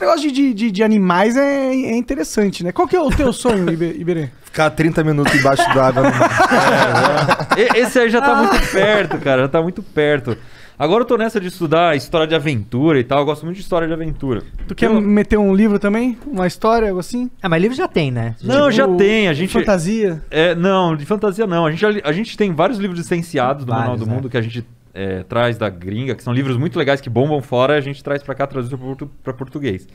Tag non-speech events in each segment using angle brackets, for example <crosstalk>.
Esse negócio de, de, de animais é, é, interessante, né? Qual que é o teu sonho, Iberê? Ficar 30 minutos embaixo d'água. No... Né? É, é. Esse aí já tá muito perto, cara. Já tá muito perto. Agora eu tô nessa de estudar história de aventura e tal. Eu gosto muito de história de aventura. Tu quer eu... meter um livro também? Uma história, algo assim? Ah, mas livro já tem, né? Não, tipo, já tem. A gente... De fantasia? É, não, de fantasia não. A gente, a gente tem vários livros licenciados no vários, Manual do né? Mundo que a gente é, traz da gringa, que são livros muito legais que bombam fora, a gente traz para cá, traduz para português.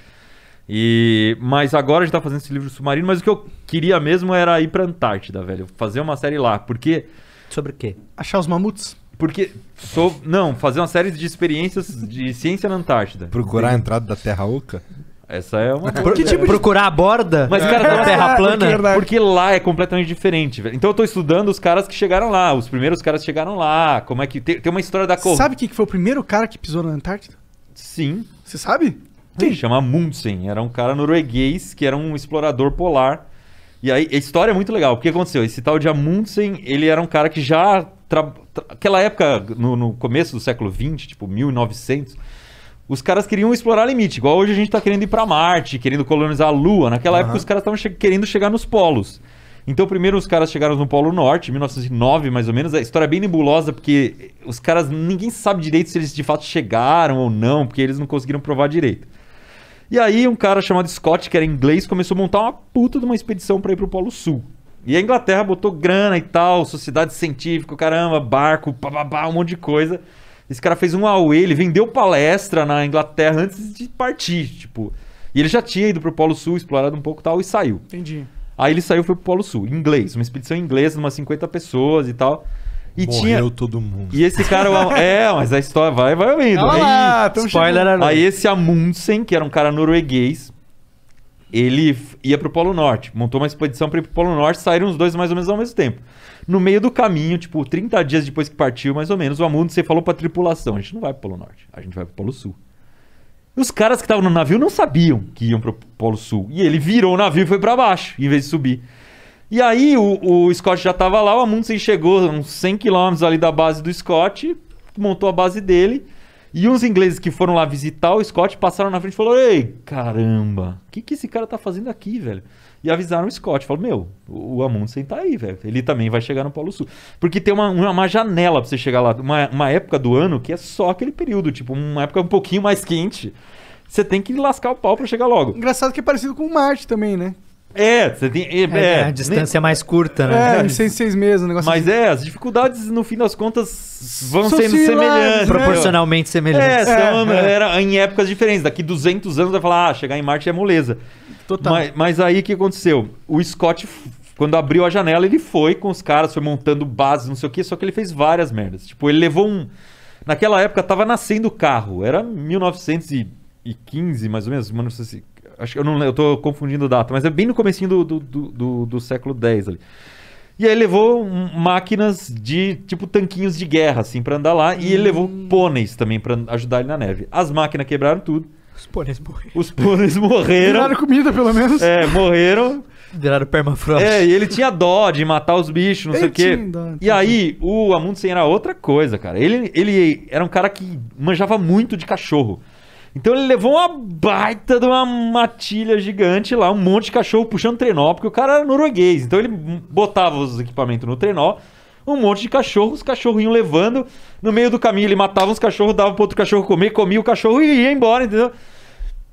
E, mas agora a gente tá fazendo esse livro submarino, mas o que eu queria mesmo era ir pra Antártida, velho. Fazer uma série lá, porque... Sobre o quê? Achar os mamutos. Porque, sou, não, fazer uma série de experiências de ciência na Antártida. Procurar a entrada da Terra Oca? Essa é uma. que tipo de... Procurar a borda? Mas, o cara, da é. tá na é, Terra plana. É porque, lá é completamente diferente, velho. Então eu tô estudando os caras que chegaram lá, os primeiros caras que chegaram lá. Como é que. Tem, tem uma história da cor. Sabe quem que foi o primeiro cara que pisou na Antártida? Sim. Você sabe? Quem? chama Munsen. Era um cara norueguês que era um explorador polar. E aí, a história é muito legal. O que aconteceu? Esse tal de Amundsen, ele era um cara que já. Tra... Aquela época, no, no começo do século XX, tipo 1900 os caras queriam explorar limite. Igual hoje a gente está querendo ir para Marte, querendo colonizar a Lua. Naquela uhum. época os caras estavam che querendo chegar nos polos. Então, primeiro os caras chegaram no Polo Norte, 1909 mais ou menos. A história é bem nebulosa, porque os caras, ninguém sabe direito se eles de fato chegaram ou não, porque eles não conseguiram provar direito. E aí, um cara chamado Scott, que era inglês, começou a montar uma puta de uma expedição para ir pro Polo Sul. E a Inglaterra botou grana e tal, sociedade científica, caramba, barco, bababá, um monte de coisa. Esse cara fez um AUE, ele vendeu palestra na Inglaterra antes de partir, tipo. E ele já tinha ido pro Polo Sul, explorado um pouco tal, e saiu. Entendi. Aí ele saiu e foi pro Polo Sul, inglês, uma expedição inglesa, umas 50 pessoas e tal. E Morreu tinha... todo mundo. E esse cara. <laughs> é, mas a história vai, vai ouvindo. Ah, aí, spoiler aí esse Amundsen, que era um cara norueguês, ele ia pro Polo Norte, montou uma expedição para ir pro Polo Norte, saíram os dois mais ou menos ao mesmo tempo. No meio do caminho, tipo, 30 dias depois que partiu, mais ou menos, o Amundsen falou pra tripulação: a gente não vai pro Polo Norte, a gente vai pro Polo Sul. Os caras que estavam no navio não sabiam que iam pro Polo Sul. E ele virou o navio e foi para baixo, em vez de subir. E aí o, o Scott já tava lá, o Amundsen assim, chegou uns 100 quilômetros ali da base do Scott, montou a base dele. E uns ingleses que foram lá visitar o Scott passaram na frente e falaram: Ei, caramba, o que, que esse cara tá fazendo aqui, velho? E avisaram o Scott: falou meu, o Amundsen tá aí, velho. Ele também vai chegar no Polo Sul. Porque tem uma, uma, janela pra você chegar lá, uma, uma época do ano que é só aquele período, tipo, uma época um pouquinho mais quente. Você tem que lascar o pau para chegar logo. Engraçado que é parecido com Marte também, né? É, você tem. É, é, é a distância nem, é mais curta, né? É, é. em seis, meses o negócio. Mas assim. é, as dificuldades, no fim das contas, vão São sendo semelhantes. Né? Proporcionalmente semelhantes. É, são, é, Era, em épocas diferentes. Daqui 200 anos vai falar, ah, chegar em Marte é moleza. Total. Mas, mas aí o que aconteceu? O Scott quando abriu a janela, ele foi com os caras, foi montando bases, não sei o quê, só que ele fez várias merdas. Tipo, ele levou um. Naquela época tava nascendo o carro, era 1915, mais ou menos, 1915, Acho que eu não eu tô confundindo data, mas é bem no comecinho do, do, do, do século X ali. E aí levou máquinas de tipo tanquinhos de guerra, assim, para andar lá. E ele levou hum. pôneis também para ajudar ele na neve. As máquinas quebraram tudo. Os pôneis morreram. Os pôneis morreram. Viraram comida, pelo menos. É, morreram. Viraram permafrost. É, e ele tinha dó de matar os bichos, não ele sei o quê. Dó, e aí, o Amundsen era outra coisa, cara. Ele, ele era um cara que manjava muito de cachorro. Então ele levou uma baita de uma matilha gigante lá, um monte de cachorro puxando trenó, porque o cara era norueguês. Então ele botava os equipamentos no trenó, um monte de cachorro, os cachorros iam levando. No meio do caminho ele matava os cachorros, dava pro outro cachorro comer, comia o cachorro e ia embora, entendeu?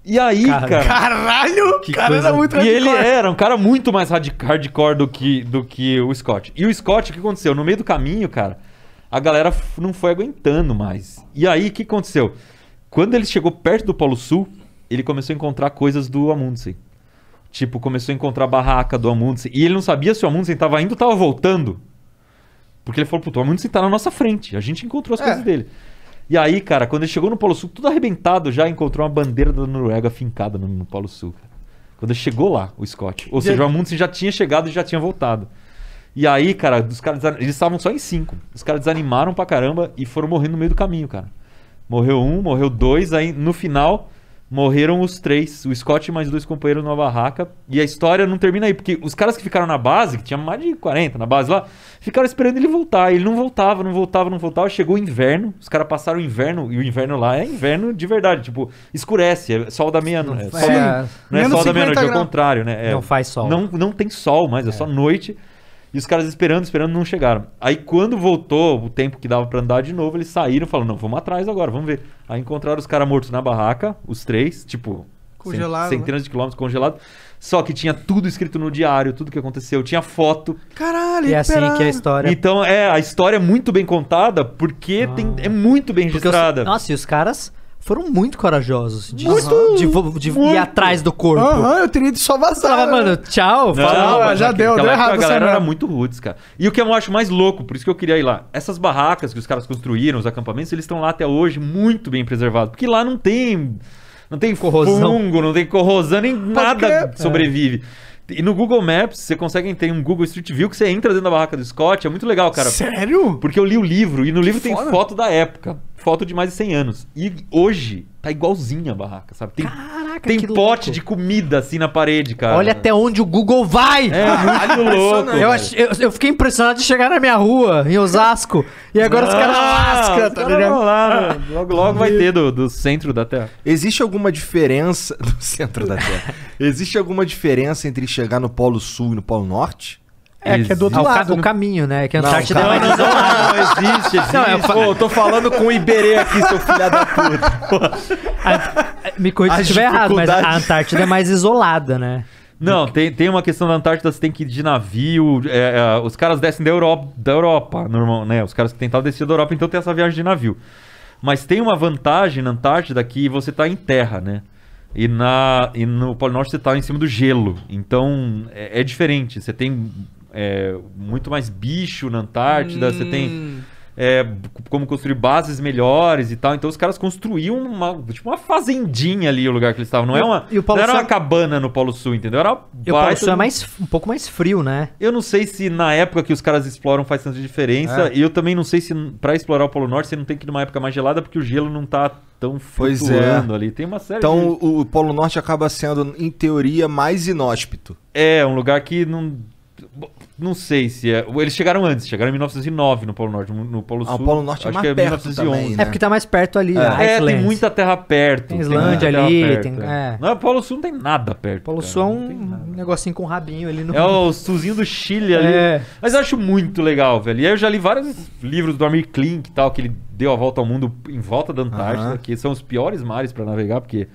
E aí, cara. caralho! Que cara coisa... era muito hardcore. E ele era um cara muito mais hardcore do que, do que o Scott. E o Scott, o que aconteceu? No meio do caminho, cara, a galera não foi aguentando mais. E aí, o que aconteceu? Quando ele chegou perto do Polo Sul, ele começou a encontrar coisas do Amundsen. Tipo, começou a encontrar a barraca do Amundsen. E ele não sabia se o Amundsen estava indo ou estava voltando. Porque ele falou, puto, o Amundsen está na nossa frente. A gente encontrou as é. coisas dele. E aí, cara, quando ele chegou no Polo Sul, tudo arrebentado já, encontrou uma bandeira da Noruega fincada no, no Polo Sul. Cara. Quando chegou lá, o Scott. Ou seja, o Amundsen já tinha chegado e já tinha voltado. E aí, cara, os caras, eles estavam só em cinco. Os caras desanimaram pra caramba e foram morrendo no meio do caminho, cara. Morreu um, morreu dois, aí no final morreram os três. O Scott e mais dois companheiros numa barraca. E a história não termina aí, porque os caras que ficaram na base, que tinha mais de 40 na base lá, ficaram esperando ele voltar. Ele não voltava, não voltava, não voltava. Chegou o inverno, os caras passaram o inverno, e o inverno lá é inverno de verdade. Tipo, escurece, é sol da meia-noite. É, é, não é sol da meia-noite, é o contrário, né? É, não faz sol. Não, não tem sol mais, é, é. só noite. E os caras esperando, esperando, não chegaram. Aí quando voltou o tempo que dava para andar de novo, eles saíram falando: não, vamos atrás agora, vamos ver. Aí encontraram os caras mortos na barraca, os três, tipo... Congelado, né? centenas né? de quilômetros congelado. Só que tinha tudo escrito no diário, tudo que aconteceu, tinha foto. Caralho, E é assim que é a história. Então, é, a história é muito bem contada porque ah. tem, é muito bem registrada. Os, nossa, e os caras foram muito corajosos de, muito, de, de, muito. ir atrás do corpo. Aham, eu teria de só vazar. falava, né? mano, tchau. Não, falava, já, deu, deu errado. A galera era muito rudes, cara. E o que eu acho mais louco, por isso que eu queria ir lá, essas barracas que os caras construíram, os acampamentos, eles estão lá até hoje muito bem preservados. Porque lá não tem... Não tem corrosão. fungo, não tem corrosão, nem nada sobrevive. É. E no Google Maps, você consegue ter um Google Street View que você entra dentro da barraca do Scott. É muito legal, cara. Sério? Porque eu li o livro e no que livro foda. tem foto da época. Foto de mais de 100 anos. E hoje tá igualzinha a barraca, sabe? Tem Caraca, Tem que pote louco. de comida assim na parede, cara. Olha até onde o Google vai! É, <laughs> muito louco. Eu, eu, eu, fiquei impressionado de chegar na minha rua, em Osasco, e agora ah, os caras lascam, ah, tá ligado? Lá, né? ah, logo, logo vai ter do, do centro da Terra. Existe alguma diferença. <laughs> Do centro da Terra. Existe alguma diferença entre chegar no Polo Sul e no Polo Norte? É, que é do outro ah, lado. O, ca né? o caminho, né? Que a é Antártida não, é mais não, não, existe, é existe. Não, eu, fa... Pô, eu tô falando com o Iberê aqui, seu filho da puta. A, me corrija se estiver errado, mas a Antártida é mais isolada, né? Não, tem, tem uma questão da Antártida, você tem que ir de navio. É, é, os caras descem da Europa, da Europa, normal, né? Os caras que tentam descer da Europa, então tem essa viagem de navio. Mas tem uma vantagem na Antártida que você tá em terra, né? E, na, e no Polo Norte você tá em cima do gelo. Então é, é diferente. Você tem é, muito mais bicho na Antártida, hum. você tem é, como construir bases melhores e tal. Então os caras construíam uma, tipo, uma fazendinha ali o lugar que eles estavam. Não, é uma, não era uma cabana no Polo Sul, entendeu? Era e o Polo Sul é mais, um pouco mais frio, né? Eu não sei se na época que os caras exploram faz tanta diferença. É. E eu também não sei se para explorar o Polo Norte você não tem que ir numa época mais gelada porque o gelo não tá tão é. flutuando é. ali. Tem uma série Então de... o Polo Norte acaba sendo, em teoria, mais inóspito. É, um lugar que não não sei se é. Eles chegaram antes, chegaram em 1909 no Polo Norte. No Polo Sul. Ah, o Polo Norte é acho é mais que é perto 1911. Também, né? É porque tá mais perto ali. É, é tem muita terra perto. Tem Islândia tem ali. Perto, tem, é. é. Não, o Polo Sul não tem nada perto. O Polo cara, Sul é um negocinho com um rabinho ali no. É o sulzinho do Chile ali. É. Mas eu acho muito legal, velho. E aí eu já li vários livros do Amir Klink e tal, que ele deu a volta ao mundo em volta da Antártida, que são os piores mares para navegar, porque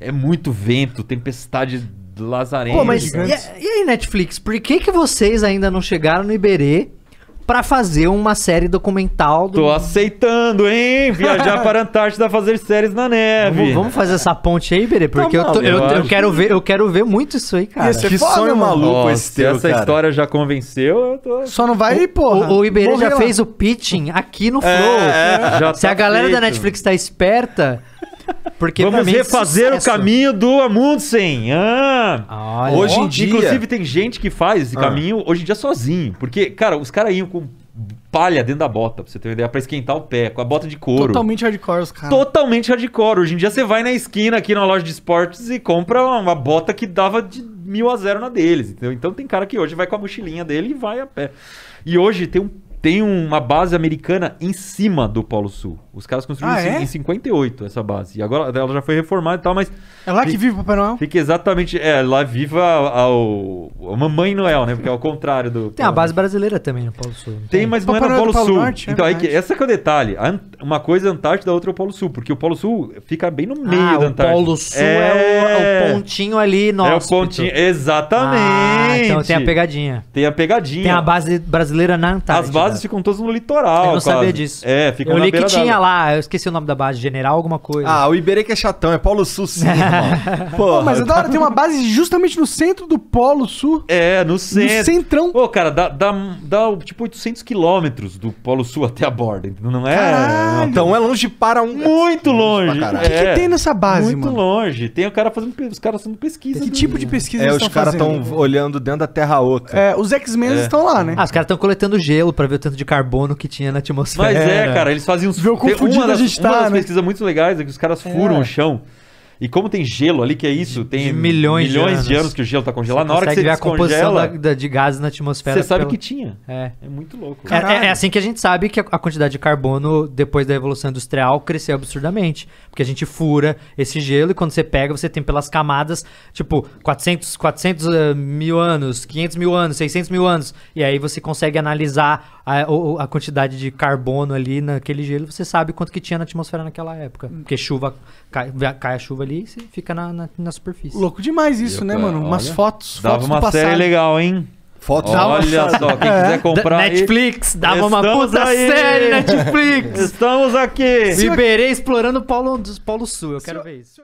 é muito vento, tempestade lazarento. Pô, mas e, e, aí, Netflix, por que, que vocês ainda não chegaram no Iberê para fazer uma série documental. Do... Tô aceitando, hein? Viajar <laughs> para a Antártida fazer séries na neve. Vamos, vamos fazer essa ponte aí, Iberê, porque tá eu, tô, eu, eu, quero ver, eu quero ver muito isso aí, cara. Esse que foda, sonho maluco Nossa, esse teu, Essa cara. história já convenceu, eu tô... Só não vai, o, porra. O, o Iberê já lá. fez o pitching aqui no é, Flow. É, é, Se a tá galera feito. da Netflix tá esperta... Porque Vamos é refazer o caminho do Amundsen. Ah, hoje em dia. Inclusive, tem gente que faz esse ah. caminho ah. hoje em dia sozinho. Porque, cara, os caras iam com palha dentro da bota, pra você ter uma ideia, pra esquentar o pé, com a bota de couro. Totalmente hardcore os caras. Totalmente hardcore. Hoje em dia você vai na esquina aqui na loja de esportes e compra uma bota que dava de mil a zero na deles. Entendeu? Então tem cara que hoje vai com a mochilinha dele e vai a pé. E hoje tem um tem uma base americana em cima do Polo Sul. Os caras construíram ah, é? em 58 essa base. E agora ela já foi reformada e tal, mas. É lá que vive o Papai Noel? Fica exatamente. É, lá viva a a Mamãe Noel, né? Porque é o contrário do. Tem a base brasileira também no Polo Sul. Tem, mas não é no é Polo, Polo Sul. Norte, é então, é que, essa é que é o detalhe. A, uma coisa é a Antártida, a outra é o Polo Sul, porque o Polo Sul fica bem no meio ah, da Antártida. O Polo Sul é, é o, o, é. pontinho ali nosso. É o pontinho, exatamente. Ah, então tem a pegadinha. Tem a pegadinha. Tem a base brasileira na Antártida. As bases ficam todas no litoral. Eu não quase. sabia disso. É, ficam Eu li que tinha lá, eu esqueci o nome da base, General alguma coisa. Ah, o Iberê que é chatão, é Polo Sul sim, <laughs> Pô, mas é da hora, tem uma base justamente no centro do Polo Sul. É, no centro. No centrão. Pô, cara, dá, dá, dá tipo 800 quilômetros do Polo Sul até a borda, não é? Caralho caralho. Então é longe para um. Muito é longe. O que, que, tem nessa base, Muito mano? longe. Tem o cara fazendo, os caras fazendo pesquisa. Que tipo de pesquisa é, eles estão fazendo? Os caras estão olhando dentro da Terra Oca. É, os X-Men é. estão lá, né? Ah, os caras estão coletando gelo para ver o tanto de carbono que tinha na atmosfera. Mas é, cara, eles faziam... Viu como a gente tá, Uma das né? pesquisas muito legais é que os caras furam é. o chão e como tem gelo ali, que é isso, tem de milhões, milhões de, anos. de, anos. que o gelo está congelado, você na hora que você ver a composição da, de gases na atmosfera. Você sabe pelo... que tinha. É. É muito louco. É, é, é assim que a gente sabe que a, a quantidade de carbono, depois da Revolução Industrial, cresceu absurdamente. Porque a gente fura esse gelo e quando você pega, você tem pelas camadas, tipo, 400, 400 uh, mil anos, 500 mil anos, 600 mil anos. E aí você consegue analisar a, a quantidade de carbono ali naquele gelo, você sabe quanto que tinha na atmosfera naquela época. Hum. Porque chuva, cai, cai a chuva ali e você fica na, na, na, superfície. Louco demais isso, né, mano? Olha, Umas fotos, Dava fotos uma passado. série legal, hein? Fotos Olha só, quem quiser é. comprar. Netflix, aí, dava uma puta aí. série, Netflix! Estamos aqui! Liberei explorando o Polo, Polo Sul, eu quero Se ver isso.